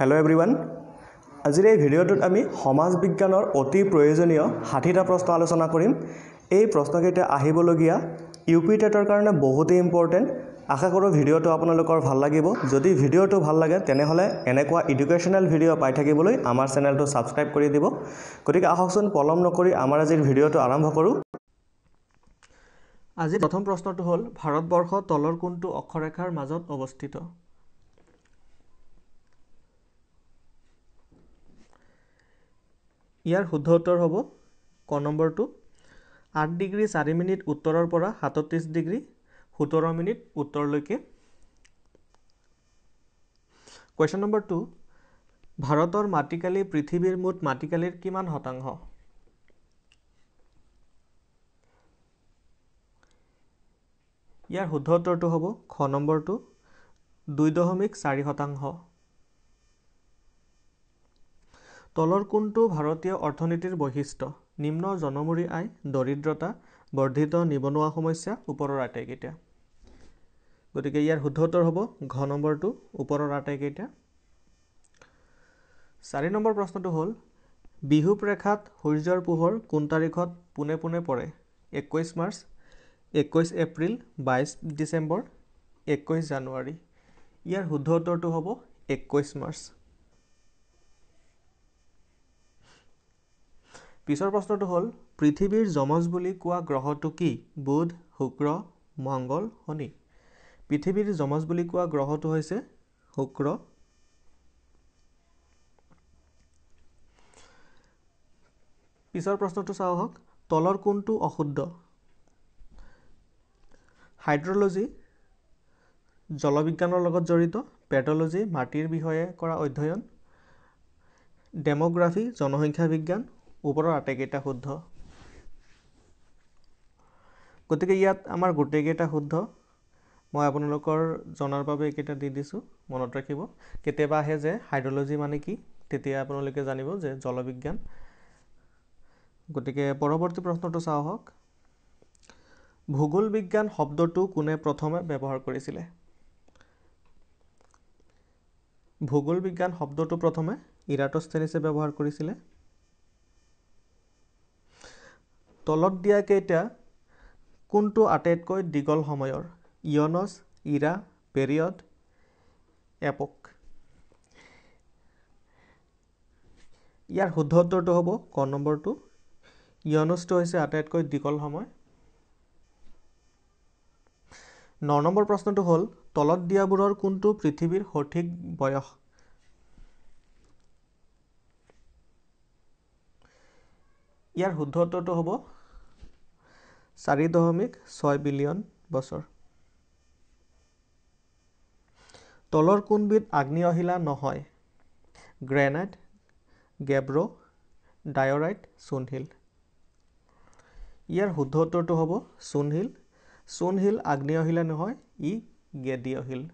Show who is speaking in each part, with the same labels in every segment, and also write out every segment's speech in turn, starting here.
Speaker 1: hello' everyone আজিৰ এই ভিডিঅ'টোত আমি সমাজ বিজ্ঞানৰ অতি প্ৰয়োজনীয় ষাঠিটা প্ৰশ্ন আলোচনা কৰিম এই প্ৰশ্নকেইটা আহিবলগীয়া ইউ পি টেটৰ কাৰণে বহুতেই ইম্পৰ্টেণ্ট আশা কৰোঁ ভিডিঅ'টো আপোনালোকৰ ভাল লাগিব যদি ভিডিঅ'টো ভাল লাগে তেনেহ'লে এনেকুৱা ইডুকেশ্যনেল ভিডিঅ' পাই থাকিবলৈ আমাৰ চেনেলটো ছাবস্ক্ৰাইব কৰি দিব গতিকে আহকচোন পলম নকৰি আমাৰ আজিৰ ভিডিঅ'টো আৰম্ভ কৰোঁ আজি প্ৰথম প্ৰশ্নটো হ'ল ভাৰতবৰ্ষ তলৰ কোনটো অক্ষৰেখাৰ মাজত অৱস্থিত ইয়াৰ শুদ্ধ উত্তৰ হ'ব ক নম্বৰটো আঠ ডিগ্ৰী চাৰি মিনিট উত্তৰৰ পৰা সাতত্ৰিছ ডিগ্ৰী সোতৰ মিনিট উত্তৰলৈকে কুৱেশ্যন নম্বৰ টু ভাৰতৰ মাটিকালি পৃথিৱীৰ মুঠ মাটিকালিৰ কিমান শতাংশ ইয়াৰ শুদ্ধ উত্তৰটো হ'ব খ নম্বৰটো দুই দশমিক চাৰি শতাংশ তলৰ কোনটো ভাৰতীয় অৰ্থনীতিৰ বৈশিষ্ট্য নিম্ন জনমূৰি আয় দৰিদ্ৰতা বৰ্ধিত নিবনুৱা সমস্যা ওপৰৰ আটাইকেইটা গতিকে ইয়াৰ শুদ্ধ উত্তৰ হ'ব ঘ নম্বৰটো ওপৰৰ আটাইকেইটা চাৰি নম্বৰ প্ৰশ্নটো হ'ল বিহুপ ৰেখাত সূৰ্যৰ পোহৰ কোন তাৰিখত পোনে পোনে পৰে একৈছ মাৰ্চ একৈছ এপ্ৰিল বাইছ ডিচেম্বৰ একৈছ জানুৱাৰী ইয়াৰ শুদ্ধ উত্তৰটো হ'ব একৈছ মাৰ্চ পিছৰ প্ৰশ্নটো হ'ল পৃথিৱীৰ যমজ বুলি কোৱা গ্ৰহটো কি বুধ শুক্ৰ মংগল শনি পৃথিৱীৰ যমজ বুলি কোৱা গ্ৰহটো হৈছে শুক্ৰ পিছৰ প্ৰশ্নটো চাওঁ হওক তলৰ কোনটো অশুদ্ধ হাইড্ৰলজি জলবিজ্ঞানৰ লগত জড়িত পেডলজি মাটিৰ বিষয়ে কৰা অধ্যয়ন ডেম'গ্ৰাফী জনসংখ্যা বিজ্ঞান ওপৰৰ আটাইকেইটা শুদ্ধ গতিকে ইয়াত আমাৰ গোটেইকেইটা শুদ্ধ মই আপোনালোকৰ জনাৰ বাবে এইকেইটা দি দিছোঁ মনত ৰাখিব কেতিয়াবা আহে যে হাইড্ৰলজি মানে কি তেতিয়া আপোনালোকে জানিব যে জলবিজ্ঞান গতিকে পৰৱৰ্তী প্ৰশ্নটো চাওঁ হওক ভূগোল বিজ্ঞান শব্দটো কোনে প্ৰথমে ব্যৱহাৰ কৰিছিলে ভূগোল বিজ্ঞান শব্দটো প্ৰথমে ইৰাটোষ্টেনিছে ব্যৱহাৰ কৰিছিলে তলত দিয়াকেইটা কোনটো আটাইতকৈ দীঘল সময়ৰ ইয়নছ ইৰা পেৰিয়ড এপক ইয়াৰ শুদ্ধ উত্তৰটো হ'ব ক নম্বৰটো ইয়নছটো হৈছে আটাইতকৈ দীঘল সময় ন নম্বৰ প্ৰশ্নটো হ'ল তলত দিয়াবোৰৰ কোনটো পৃথিৱীৰ সঠিক বয়স ইয়াৰ শুদ্ধ উত্তৰটো হ'ব চাৰি দশমিক ছয় বিলিয়ন বছৰ তলৰ কোনবিধ আগ্নি অহিলা নহয় গ্ৰেনাইট গেব্ৰ' ডায়ৰাইট চোনশিল ইয়াৰ শুদ্ধ উত্তৰটো হ'ব চোনশিল চোনশিল আগ্নি অহিলা নহয় ই গেডিঅহিল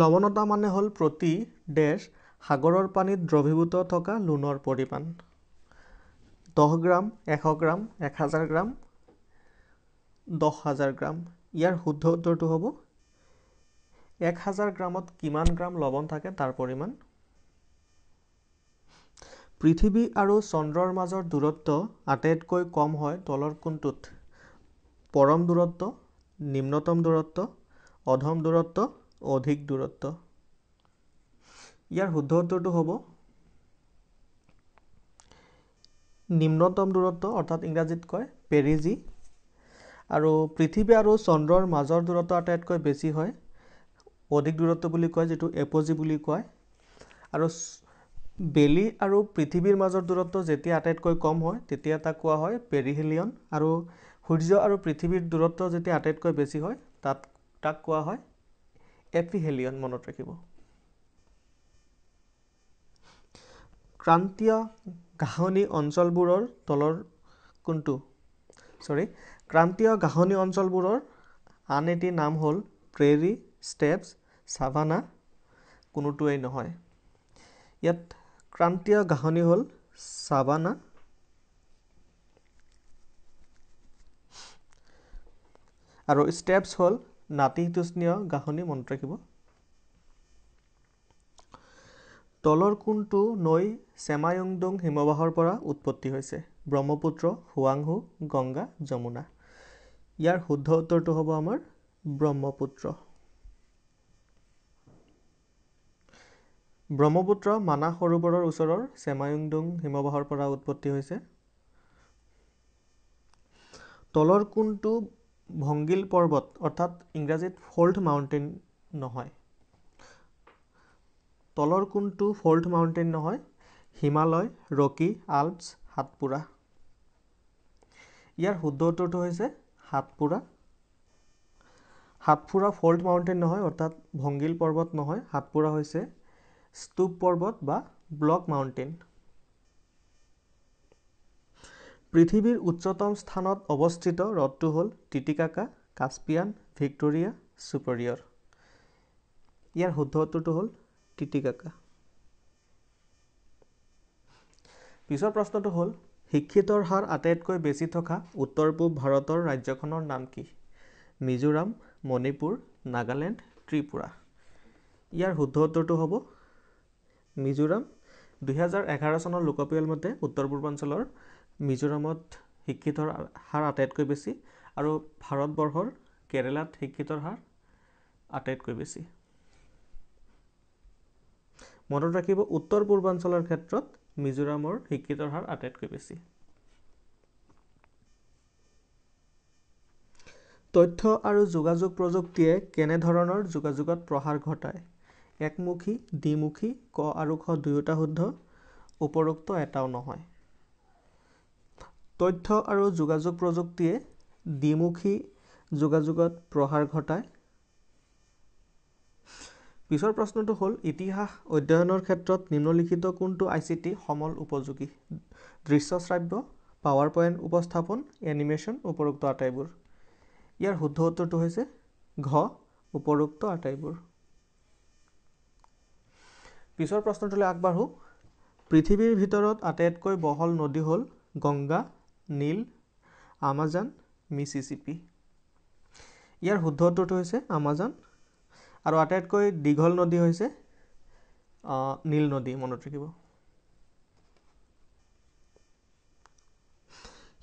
Speaker 1: লৱণতা মানে হ'ল প্ৰতি ডেৰ সাগৰৰ পানীত দ্ৰৱীভূত থকা লোণৰ পৰিমাণ দহ গ্ৰাম এশ গ্ৰাম এক হাজাৰ গ্ৰাম দহ হাজাৰ গ্ৰাম ইয়াৰ শুদ্ধ উত্তৰটো হ'ব এক হাজাৰ গ্ৰামত কিমান গ্ৰাম লৱণ থাকে তাৰ পৰিমাণ পৃথিৱী আৰু চন্দ্ৰৰ মাজৰ দূৰত্ব আটাইতকৈ কম হয় তলৰ কোনটোত পৰম দূৰত্ব নিম্নতম দূৰত্ব অধম দূৰত্ব অধিক দূৰত্ব ইয়াৰ শুদ্ধ উত্তৰটো হ'ব নিম্নতম দূৰত্ব অৰ্থাৎ ইংৰাজীত কয় পেৰিজি আৰু পৃথিৱী আৰু চন্দ্ৰৰ মাজৰ দূৰত্ব আটাইতকৈ বেছি হয় অধিক দূৰত্ব বুলি কয় যিটো এপজি বুলি কয় আৰু বেলি আৰু পৃথিৱীৰ মাজৰ দূৰত্ব যেতিয়া আটাইতকৈ কম হয় তেতিয়া তাক কোৱা হয় পেৰিহেলিয়ন আৰু সূৰ্য আৰু পৃথিৱীৰ দূৰত্ব যেতিয়া আটাইতকৈ বেছি হয় তাত তাক কোৱা হয় এপিহেলিয়ন মনত ৰাখিব ক্ৰান্তীয় ঘাঁহনি অঞ্চলবোৰৰ তলৰ কোনটো চৰি ক্ৰান্তীয় ঘাঁহনি অঞ্চলবোৰৰ আন এটি নাম হ'ল প্ৰেৰী ষ্টেপছ ছাভানা কোনোটোৱেই নহয় ইয়াত ক্ৰান্তীয় ঘাঁহনি হ'ল ছাভানা আৰু ষ্টেপছ হ'ল নাতিশীতোষ্ণীয় গাঁথনি মনত ৰাখিব তলৰ কোনটো নৈ চেমায়ংদং হিমবাহৰ পৰা উৎপত্তি হৈছে ব্ৰহ্মপুত্ৰ হুৱাংহু গংগা যমুনা ইয়াৰ শুদ্ধ উত্তৰটো হ'ব আমাৰ ব্ৰহ্মপুত্ৰ ব্ৰহ্মপুত্ৰ মানাহ সৰোবৰৰ ওচৰৰ চেমায়ংদং হিমবাহৰ পৰা উৎপত্তি হৈছে তলৰ কোনটো ভংগীল পৰ্বত অৰ্থাৎ ইংৰাজীত ফ'ল্ড মাউণ্টেইন নহয় তলৰ কোনটো ফ'ল্ড মাউণ্টেইন নহয় হিমালয় ৰকী আল্পছ সাতপুৰা ইয়াৰ শুদ্ধ উত্তৰটো হৈছে সাতপুৰা সাতপুৰা ফ'ল্ড মাউণ্টেইন নহয় অৰ্থাৎ ভংগীল পৰ্বত নহয় সাতপুৰা হৈছে স্তূপ পৰ্বত বা ব্লক মাউণ্টেইন পৃথিৱীৰ উচ্চতম স্থানত অৱস্থিত হ্ৰদটো হ'ল টিটিকাকা কাস্পিয়ান ভিক্টৰিয়া ছুপাৰিয়ৰ ইয়াৰ শুদ্ধ উত্তৰটো হ'ল টিটিকাকা পিছৰ প্ৰশ্নটো হ'ল শিক্ষিতৰ হাৰ আটাইতকৈ বেছি থকা উত্তৰ পূব ভাৰতৰ ৰাজ্যখনৰ নাম কি মিজোৰাম মণিপুৰ নাগালেণ্ড ত্ৰিপুৰা ইয়াৰ শুদ্ধ উত্তৰটো হ'ব মিজোৰাম দুহেজাৰ এঘাৰ চনৰ লোকপিয়ল মতে উত্তৰ পূৰ্বাঞ্চলৰ মিজোৰামত শিক্ষিতৰ হাৰ আটাইতকৈ বেছি আৰু ভাৰতবৰ্ষৰ কেৰেলাত শিক্ষিতৰ হাৰ আটাইতকৈ বেছি মনত ৰাখিব উত্তৰ পূৰ্বাঞ্চলৰ ক্ষেত্ৰত মিজোৰামৰ শিক্ষিতৰ হাৰ আটাইতকৈ বেছি তথ্য আৰু যোগাযোগ প্ৰযুক্তিয়ে কেনেধৰণৰ যোগাযোগত প্ৰসাৰ ঘটায় একমুখী দ্বিমুখী ক আৰু খ দুয়োটা শুদ্ধ উপৰোক্ত এটাও নহয় তথ্য আৰু যোগাযোগ প্ৰযুক্তিয়ে দ্বিমুখী যোগাযোগত প্ৰসাৰ ঘটায় পিছৰ প্ৰশ্নটো হ'ল ইতিহাস অধ্যয়নৰ ক্ষেত্ৰত নিম্নলিখিত কোনটো আই চি টি সমল উপযোগী দৃশ্য শ্ৰাব্য পাৱাৰ পইণ্ট উপস্থাপন এনিমেশ্যন উপৰোক্ত আটাইবোৰ ইয়াৰ শুদ্ধ উত্তৰটো হৈছে ঘ উপৰোক্ত আটাইবোৰ পিছৰ প্ৰশ্নটোলৈ আগবাঢ়োঁ পৃথিৱীৰ ভিতৰত আটাইতকৈ বহল নদী হ'ল গংগা নীল আমাজান মিচিচিপি ইয়াৰ শুদ্ধ উত্তৰটো হৈছে আমাজান আৰু আটাইতকৈ দীঘল নদী হৈছে নীল নদী মনত ৰাখিব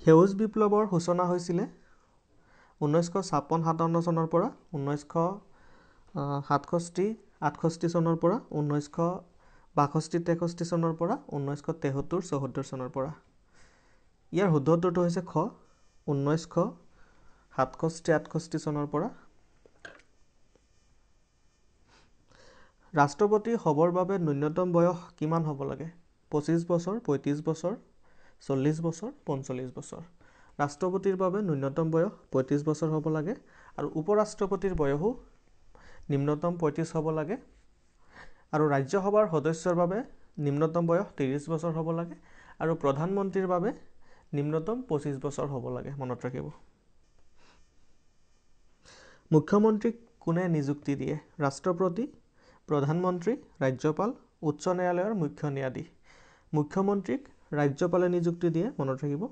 Speaker 1: সেউজ বিপ্লৱৰ সূচনা হৈছিলে ঊনৈছশ ছাপন্ন সাতাৱন্ন চনৰ পৰা ঊনৈছশ সাতষষ্ঠি আঠষষ্ঠি চনৰ পৰা ঊনৈছশ বাষষ্ঠি তেষষ্ঠি চনৰ পৰা ঊনৈছশ তেসত্তৰ চৌসত্তৰ চনৰ পৰা ইয়াৰ শুদ্ধ উত্তৰটো হৈছে খ ঊনৈছশ সাতষষ্ঠি আঠষষ্ঠি চনৰ পৰা ৰাষ্ট্ৰপতি হ'বৰ বাবে ন্যূনতম বয়স কিমান হ'ব লাগে পঁচিছ বছৰ পঁয়ত্ৰিছ বছৰ চল্লিছ বছৰ পঞ্চল্লিছ বছৰ ৰাষ্ট্ৰপতিৰ বাবে ন্যূনতম বয়স পঁয়ত্ৰিছ বছৰ হ'ব লাগে আৰু উপ ৰাষ্ট্ৰপতিৰ বয়সো নিম্নতম পঁয়ত্ৰিছ হ'ব লাগে আৰু ৰাজ্যসভাৰ সদস্যৰ বাবে নিম্নতম বয়স ত্ৰিছ বছৰ হ'ব লাগে আৰু প্ৰধানমন্ত্ৰীৰ বাবে নিম্নতম পঁচিছ বছৰ হ'ব লাগে মনত ৰাখিব মুখ্যমন্ত্ৰীক কোনে নিযুক্তি দিয়ে ৰাষ্ট্ৰপতি প্ৰধানমন্ত্ৰী ৰাজ্যপাল উচ্চ ন্যায়ালয়ৰ মুখ্য ন্যায়াধীশ মুখ্যমন্ত্ৰীক ৰাজ্যপালে নিযুক্তি দিয়ে মনত ৰাখিব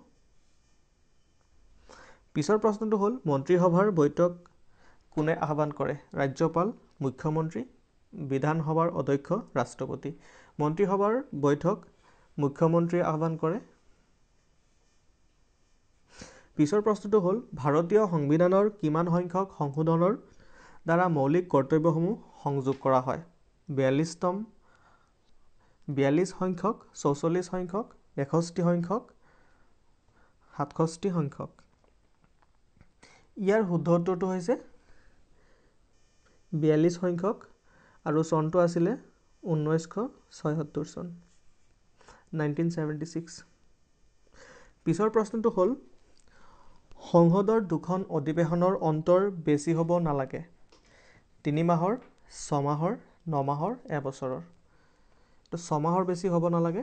Speaker 1: পিছৰ প্ৰশ্নটো হ'ল মন্ত্ৰীসভাৰ বৈঠক কোনে আহ্বান কৰে ৰাজ্যপাল মুখ্যমন্ত্ৰী বিধানসভাৰ অধ্যক্ষ ৰাষ্ট্ৰপতি মন্ত্ৰীসভাৰ বৈঠক মুখ্যমন্ত্ৰীয়ে আহ্বান কৰে পিছৰ প্ৰশ্নটো হ'ল ভাৰতীয় সংবিধানৰ কিমান সংখ্যক সংশোধনৰ দ্বাৰা মৌলিক কৰ্তব্যসমূহ সংযোগ কৰা হয় বিয়াল্লিছতম বিয়াল্লিছ সংখ্যক চৌচল্লিছ সংখ্যক এষষ্ঠি সংখ্যক সাতষষ্ঠি সংখ্যক ইয়াৰ শুদ্ধ উত্তৰটো হৈছে বিয়াল্লিছ সংখ্যক আৰু চনটো আছিলে ঊনৈছশ ছয়সত্তৰ চন নাইনটিন ছেভেণ্টি ছিক্স পিছৰ প্ৰশ্নটো হ'ল সংসদৰ দুখন অধিৱেশনৰ অন্তৰ বেছি হ'ব নালাগে তিনিমাহৰ ছমাহৰ নমাহৰ এবছৰৰ তো ছমাহৰ বেছি হ'ব নালাগে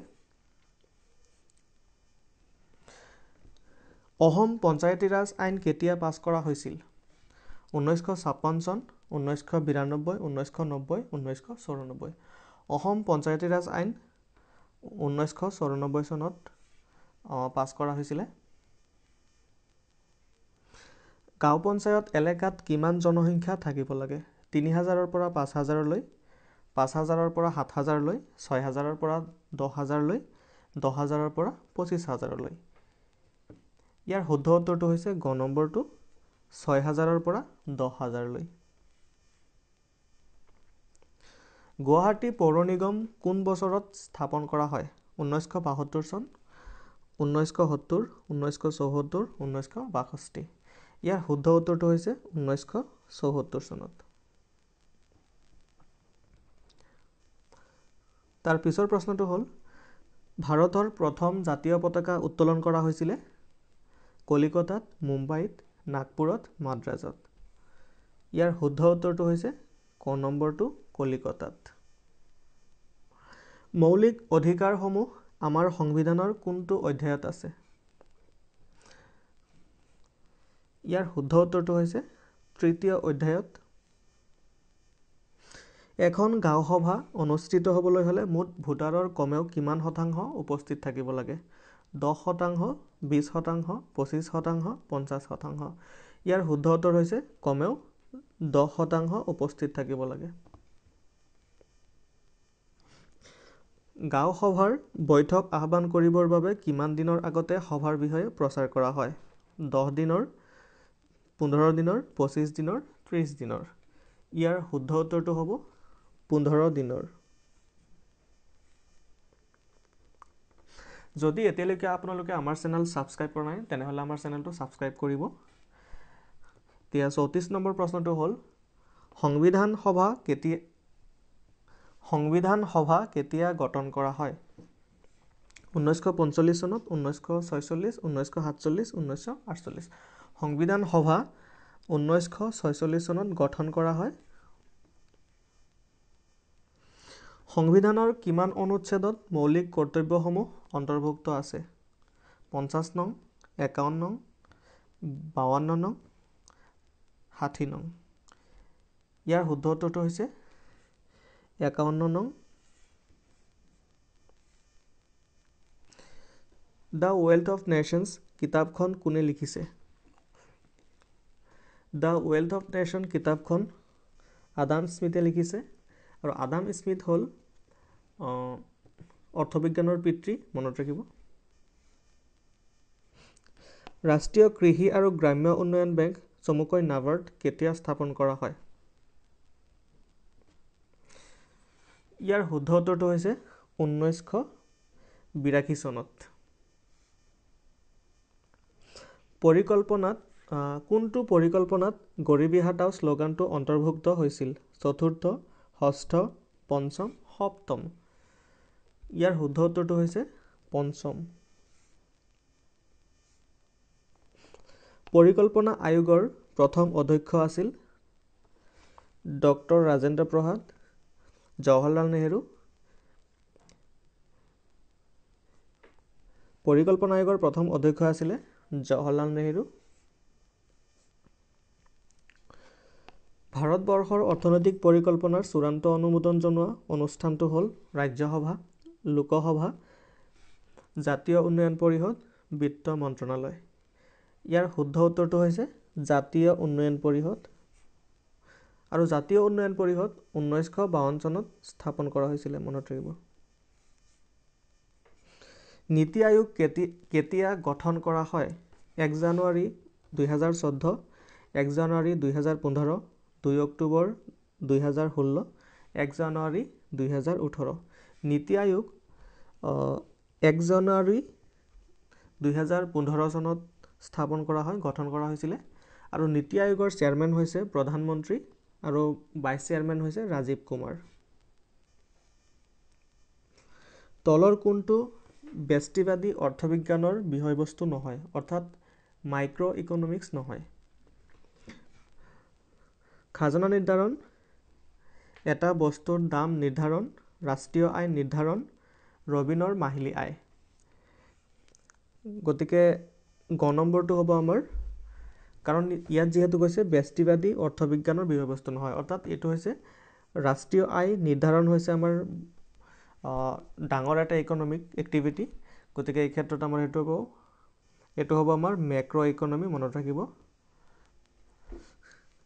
Speaker 1: অসম পঞ্চায়তীৰাজ আইন কেতিয়া পাছ কৰা হৈছিল ঊনৈছশ ছাপন্ন চন ঊনৈছশ বিৰান্নব্বৈ ঊনৈছশ নব্বৈ ঊনৈছশ চৌৰান্নব্বৈ অসম পঞ্চায়তীৰাজ আইন ঊনৈছশ চৌৰান্নব্বৈ চনত পাছ কৰা হৈছিলে গাঁও পঞ্চায়ত এলেকাত কিমান জনসংখ্যা থাকিব লাগে তিনি হাজাৰৰ পৰা পাঁচ হাজাৰলৈ পাঁচ হাজাৰৰ পৰা সাত হাজাৰলৈ ছয় হাজাৰৰ পৰা দহ হাজাৰলৈ দহ হাজাৰৰ পৰা পঁচিছ হাজাৰলৈ ইয়াৰ শুদ্ধ উত্তৰটো হৈছে গ নম্বৰটো ছয় হাজাৰৰ পৰা দহ হাজাৰলৈ গুৱাহাটী পৌৰ নিগম কোন বছৰত স্থাপন কৰা হয় ঊনৈছশ বাসত্তৰ চন ঊনৈছশ সত্তৰ ঊনৈছশ চৌসত্তৰ ঊনৈছশ বাষষ্ঠি ইয়াৰ শুদ্ধ উত্তৰটো হৈছে ঊনৈছশ চৌসত্তৰ চনত তাৰ পিছৰ প্ৰশ্নটো হ'ল ভাৰতৰ প্ৰথম জাতীয় পতাকা উত্তোলন কৰা হৈছিলে কলিকতাত মুম্বাইত নাগপুৰত মাদ্ৰাজত ইয়াৰ শুদ্ধ উত্তৰটো হৈছে ক নম্বৰটো কলিকতাত মৌলিক অধিকাৰসমূহ আমাৰ সংবিধানৰ কোনটো অধ্যায়ত আছে ইয়াৰ শুদ্ধ উত্তৰটো হৈছে তৃতীয় অধ্যায়ত এখন গাঁওসভা অনুষ্ঠিত হ'বলৈ হ'লে মুঠ ভোটাৰৰ কমেও কিমান শতাংশ উপস্থিত থাকিব লাগে দহ শতাংশ বিছ শতাংশ পঁচিছ শতাংশ পঞ্চাছ শতাংশ ইয়াৰ শুদ্ধ উত্তৰ হৈছে কমেও দহ শতাংশ উপস্থিত থাকিব লাগে গাঁওসভাৰ বৈঠক আহ্বান কৰিবৰ বাবে কিমান দিনৰ আগতে সভাৰ বিষয়ে প্ৰচাৰ কৰা হয় দহ দিনৰ পোন্ধৰ দিনৰ পঁচিছ দিনৰ ত্ৰিছ দিনৰ ইয়াৰ শুদ্ধ উত্তৰটো হ'ব পোন্ধৰ দিনৰ যদি এতিয়ালৈকে আপোনালোকে আমাৰ চেনেল ছাবস্ক্ৰাইব কৰা নাই তেনেহ'লে আমাৰ চেনেলটো ছাবস্ক্ৰাইব কৰিব এতিয়া চৌত্ৰিছ নম্বৰ প্ৰশ্নটো হ'ল সংবিধান সভা কেতিয়া সংবিধান সভা কেতিয়া গঠন কৰা হয় ঊনৈছশ পঞ্চল্লিছ চনত ঊনৈছশ ছয়চল্লিছ ঊনৈছশ সাতচল্লিছ ঊনৈছশ আঠচল্লিছ সংবিধান সভা ঊনৈছশ ছয়চল্লিছ চনত গঠন কৰা হয় সংবিধানৰ কিমান অনুচ্ছেদত মৌলিক কৰ্তব্যসমূহ অন্তৰ্ভুক্ত আছে পঞ্চাছ নং একাৱন্ন নং বাৱন্ন নং ষাঠি নং ইয়াৰ শুদ্ধ উত্তৰটো হৈছে একাৱন্ন নং দ্য ৱৰ্ল্ড অফ নেশ্যনছ কিতাপখন কোনে লিখিছে দ্য ৱেল্থ অফ নেশ্যন কিতাপখন আদাম স্মিথে লিখিছে আৰু আদাম স্মিথ হ'ল অৰ্থবিজ্ঞানৰ পিতৃ মনত ৰাখিব ৰাষ্ট্ৰীয় কৃষি আৰু গ্ৰাম্য উন্নয়ন বেংক চমুকৈ নাভাৰ্ট কেতিয়া স্থাপন কৰা হয় ইয়াৰ শুদ্ধ উত্তৰটো হৈছে ঊনৈছশ বিৰাশী চনত পৰিকল্পনাত কোনটো পৰিকল্পনাত গৰিবী হাটাও শ্লোগানটো অন্তৰ্ভুক্ত হৈছিল চতুৰ্থ ষষ্ঠ পঞ্চম সপ্তম ইয়াৰ শুদ্ধ উত্তৰটো হৈছে পঞ্চম পৰিকল্পনা আয়োগৰ প্ৰথম অধ্যক্ষ আছিল ডক্টৰ ৰাজেন্দ্ৰ প্ৰসাদ জৱাহৰলাল নেহেৰু পৰিকল্পনা আয়োগৰ প্ৰথম অধ্যক্ষ আছিলে জৱাহৰলাল নেহেৰু ভাৰতবৰ্ষৰ অৰ্থনৈতিক পৰিকল্পনাৰ চূড়ান্ত অনুমোদন জনোৱা অনুষ্ঠানটো হ'ল ৰাজ্যসভা লোকসভা জাতীয় উন্নয়ন পৰিষদ বিত্ত মন্ত্ৰণালয় ইয়াৰ শুদ্ধ উত্তৰটো হৈছে জাতীয় উন্নয়ন পৰিষদ আৰু জাতীয় উন্নয়ন পৰিষদ ঊনৈছশ বাৱন্ন চনত স্থাপন কৰা হৈছিলে মনত ৰাখিব নীতি আয়োগ কেতি কেতিয়া গঠন কৰা হয় এক জানুৱাৰী দুহেজাৰ চৈধ্য এক জানুৱাৰী দুহেজাৰ পোন্ধৰ দুই অক্টোবৰ দুহেজাৰ ষোল্ল এক জানুৱাৰী দুহেজাৰ ওঠৰ নীতি আয়োগ এক জানুৱাৰী দুহেজাৰ পোন্ধৰ চনত স্থাপন কৰা হয় গঠন কৰা হৈছিলে আৰু নীতি আয়োগৰ চেয়াৰমেন হৈছে প্ৰধানমন্ত্ৰী আৰু ভাইচ চেয়াৰমেন হৈছে ৰাজীৱ কুমাৰ তলৰ কোনটো বেষ্টিবাদী অৰ্থবিজ্ঞানৰ বিষয়বস্তু নহয় অৰ্থাৎ মাইক্ৰ' ইকনমিক্স নহয় খাজনা নিৰ্ধাৰণ এটা বস্তুৰ দাম নিৰ্ধাৰণ ৰাষ্ট্ৰীয় আয় নিৰ্ধাৰণ ৰবিনৰ মাহিলী আয় গতিকে গ নম্বৰটো হ'ব আমাৰ কাৰণ ইয়াত যিহেতু কৈছে ব্যস্তিবাদী অৰ্থবিজ্ঞানৰ বিষয়বস্তু নহয় অৰ্থাৎ এইটো হৈছে ৰাষ্ট্ৰীয় আয় নিৰ্ধাৰণ হৈছে আমাৰ ডাঙৰ এটা ইকনমিক এক্টিভিটি গতিকে এই ক্ষেত্ৰত আমাৰ সেইটো হ'ব এইটো হ'ব আমাৰ মেক্ৰ ইকনমি মনত ৰাখিব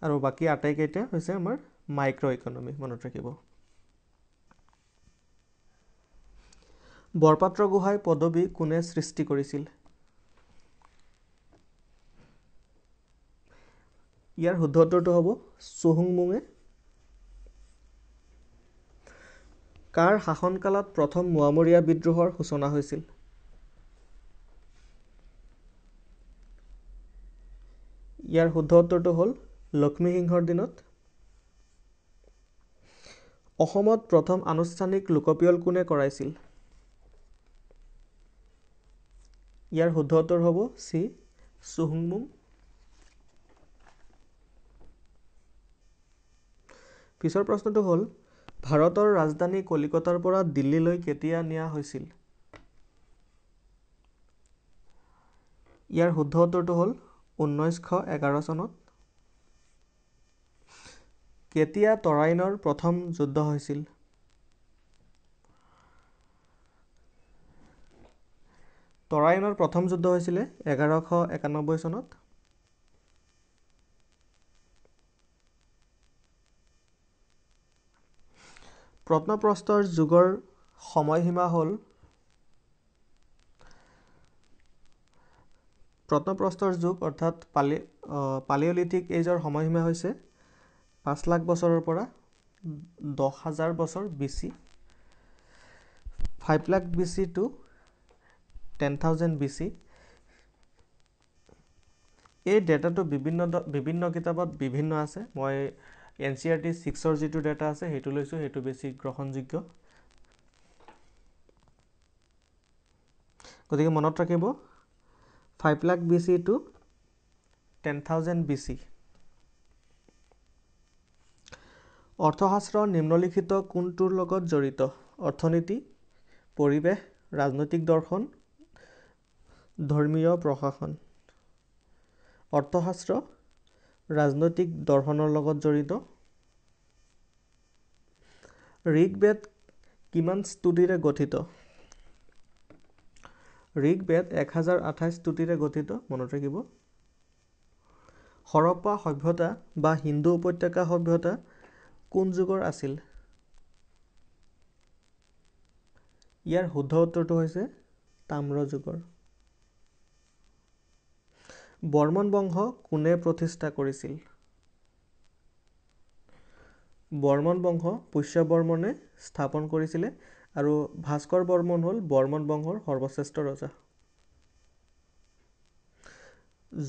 Speaker 1: আৰু বাকী আটাইকেইটা হৈছে আমাৰ মাইক্ৰ' ইকনমি মনত ৰাখিব বৰপাত্ৰ গোহাঁই পদবী কোনে সৃষ্টি কৰিছিল ইয়াৰ শুদ্ধ উত্তৰটো হ'ব চুহুংমুঙে কাৰ শাসনকালত প্ৰথম মোৱামৰীয়া বিদ্ৰোহৰ সূচনা হৈছিল ইয়াৰ শুদ্ধ উত্তৰটো হ'ল লক্ষ্মী সিংহৰ দিনত অসমত প্ৰথম আনুষ্ঠানিক লোকপিয়ল কোনে কৰাইছিল ইয়াৰ শুদ্ধ উত্তৰ হ'ব চি চুহুংমুং পিছৰ প্ৰশ্নটো হ'ল ভাৰতৰ ৰাজধানী কলিকতাৰ পৰা দিল্লীলৈ কেতিয়া নিয়া হৈছিল ইয়াৰ শুদ্ধ উত্তৰটো হ'ল ঊনৈছশ এঘাৰ চনত কেতিয়া তৰাইনৰ প্ৰথম যুদ্ধ হৈছিল তৰাইনৰ প্ৰথম যুদ্ধ হৈছিলে এঘাৰশ একানব্বৈ চনত প্ৰত্নপ্ৰস্তৰ যুগৰ সময়সীমা হ'ল প্ৰত্নপ্ৰস্তৰ যুগ অৰ্থাৎ পালি পালিঅলিথিক এইজৰ সময়সীমা হৈছে পাঁচ লাখ বছৰৰ পৰা দহ হাজাৰ বছৰ B C five lakh B C two ten thousand B C এই ডেটাটো বিভিন্ন বিভিন্ন কিতাপত বিভিন্ন আছে মই এন চি আৰ টি ছিক্সৰ যিটো ডেটা আছে সেইটো লৈছোঁ সেইটো বেছি গ্ৰহণযোগ্য গতিকে মনত ৰাখিব five lakh B C two ten thousand B C অৰ্থশাস্ত্ৰ নিম্নলিখিত কোনটোৰ লগত জড়িত অৰ্থনীতি পৰিৱেশ ৰাজনৈতিক দৰ্শন ধৰ্মীয় প্ৰশাসন অৰ্থশাস্ত্ৰ ৰাজনৈতিক দৰ্শনৰ লগত জড়িত ঋগবেদ কিমান স্তুতিৰে গঠিত ঋগবেদ এক হাজাৰ আঠাইছ স্তুতিৰে গঠিত মনত ৰাখিব হৰপ্পা সভ্যতা বা হিন্দু উপত্যকা সভ্যতা কোন যুগৰ আছিল ইয়াৰ শুদ্ধ উত্তৰটো হৈছে তাম্ৰ যুগৰ বৰ্মন বংশ কোনে প্ৰতিষ্ঠা কৰিছিল বৰ্মন বংশ পুষ্য বৰ্মনে স্থাপন কৰিছিলে আৰু ভাস্কৰ বৰ্মন হ'ল বৰ্মন বংশৰ সৰ্বশ্ৰেষ্ঠ ৰজা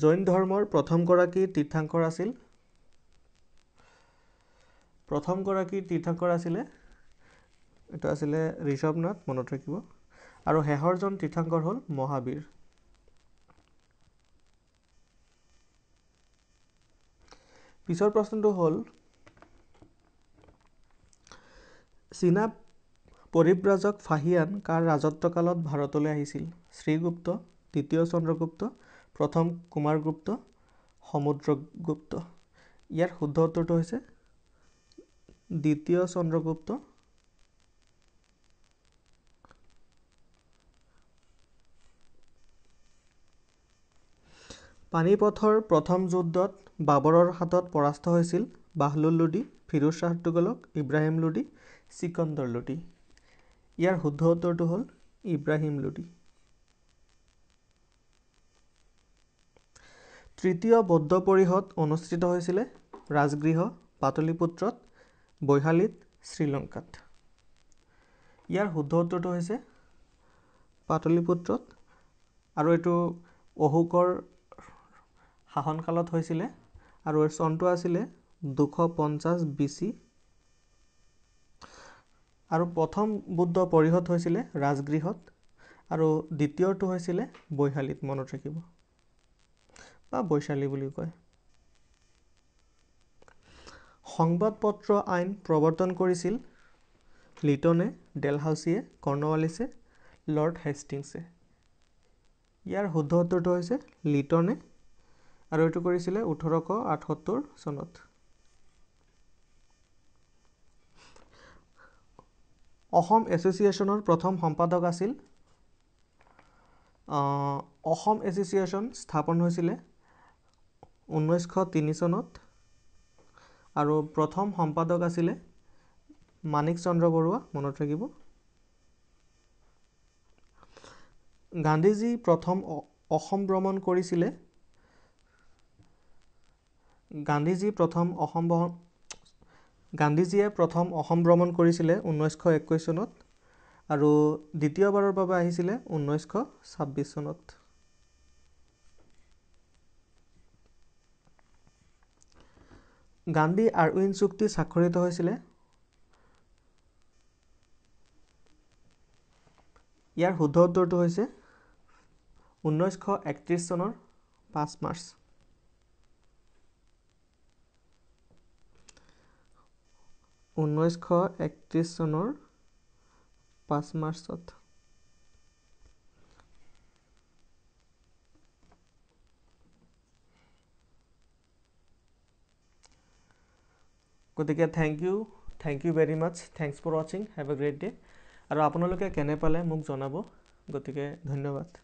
Speaker 1: জৈন ধৰ্মৰ প্ৰথমগৰাকী তীৰ্থাংকৰ আছিল প্ৰথমগৰাকী তীৰ্থংকৰ আছিলে এইটো আছিলে ঋষভ নাথ মনত ৰাখিব আৰু শেহৰজন তীৰ্থংকৰ হ'ল মহাবীৰ পিছৰ প্ৰশ্নটো হ'ল চীনা পৰিব্ৰাজক ফাহিয়ান কাৰ ৰাজত্বকালত ভাৰতলৈ আহিছিল শ্ৰীগুপ্ত দ্বিতীয় চন্দ্ৰগুপ্ত প্ৰথম কুমাৰগুপ্ত সমুদ্ৰগুপ্ত ইয়াৰ শুদ্ধ উত্তৰটো হৈছে দ্বিতীয় চন্দ্ৰগুপ্ত পানীপথৰ প্ৰথম যুদ্ধত বাবৰৰ হাতত পৰাস্ত হৈছিল বাহলুল লুডি ফিৰোজ শাহ তুগলক ইব্ৰাহিম লুডি চিকন্দৰ লুডি ইয়াৰ শুদ্ধ উত্তৰটো হ'ল ইব্ৰাহিম লুডি তৃতীয় বৌদ্ধ পৰিষদ অনুষ্ঠিত হৈছিলে ৰাজগৃহ পাতলিপুত্ৰত বৈশালীত শ্ৰীলংকাত ইয়াৰ শুদ্ধ উত্তৰটো হৈছে পাটলিপুত্ৰত আৰু এইটো অশোকৰ শাসনকালত হৈছিলে আৰু এই চনটো আছিলে দুশ পঞ্চাছ বি চি আৰু প্ৰথম বুদ্ধ পৰিষদ হৈছিলে ৰাজগৃহত আৰু দ্বিতীয়টো হৈছিলে বৈশালীত মনত ৰাখিব বা বৈশালী বুলিও কয় সংবাদ পত্ৰ আইন প্ৰৱৰ্তন কৰিছিল লিটনে ডেলহাউচিয়ে কৰ্ণৱালিছে লৰ্ড হেষ্টিংছে ইয়াৰ শুদ্ধ উত্তৰটো হৈছে লিটনে আৰু এইটো কৰিছিলে ওঠৰশ আঠসত্তৰ চনত অসম এছ'চিয়েশ্যনৰ প্ৰথম সম্পাদক আছিল অসম এছ'চিয়েশ্যন স্থাপন হৈছিলে ঊনৈছশ তিনি চনত আৰু প্ৰথম সম্পাদক আছিলে মানিক চন্দ্ৰ বৰুৱা মনত ৰাখিব গান্ধীজী প্ৰথম অসম ভ্ৰমণ কৰিছিলে গান্ধীজী প্ৰথম অসম গান্ধীজীয়ে প্ৰথম অসম ভ্ৰমণ কৰিছিলে ঊনৈছশ একৈছ চনত আৰু দ্বিতীয়বাৰৰ বাবে আহিছিলে ঊনৈছশ ছাব্বিছ চনত গান্ধী আৰু ইন চুক্তি স্বাক্ষৰিত হৈছিলে ইয়াৰ শুদ্ধ উত্তৰটো হৈছে ঊনৈছশ একত্ৰিছ চনৰ পাঁচ মাৰ্চ ঊনৈছশ একত্ৰিছ চনৰ পাঁচ মাৰ্চত গতিকে thank you thank you very much thanks for ৱাচিং হেভ এ গ্ৰেট ডে আৰু আপোনালোকে কেনে পালে মোক জনাব গতিকে ধন্যবাদ